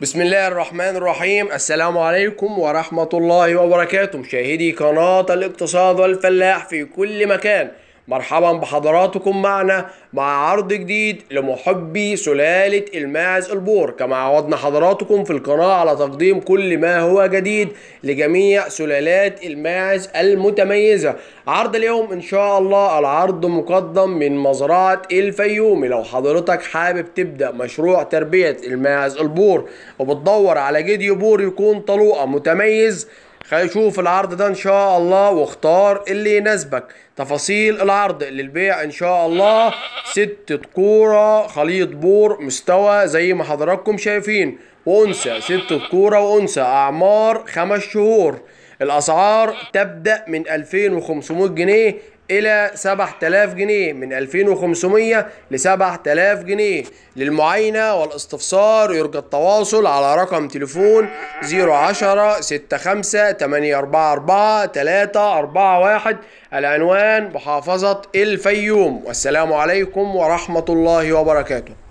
بسم الله الرحمن الرحيم السلام عليكم ورحمة الله وبركاته مشاهدي قناة الاقتصاد والفلاح في كل مكان مرحبا بحضراتكم معنا مع عرض جديد لمحبي سلالة الماعز البور كما عودنا حضراتكم في القناة على تقديم كل ما هو جديد لجميع سلالات الماعز المتميزة عرض اليوم ان شاء الله العرض مقدم من مزرعة الفيوم لو حضرتك حابب تبدأ مشروع تربية الماعز البور وبتدور على جديو بور يكون طلوقة متميز شوف العرض ده ان شاء الله واختار اللي يناسبك تفاصيل العرض للبيع ان شاء الله ست كوره خليط بور مستوى زي ما حضراتكم شايفين وانثى ست كوره وانثى اعمار خمس شهور الاسعار تبدا من 2500 جنيه الى 7000 جنيه من 2500 ل 7000 جنيه للمعاينه والاستفسار يرجى التواصل على رقم تليفون 010 65 844 341 العنوان محافظه الفيوم والسلام عليكم ورحمه الله وبركاته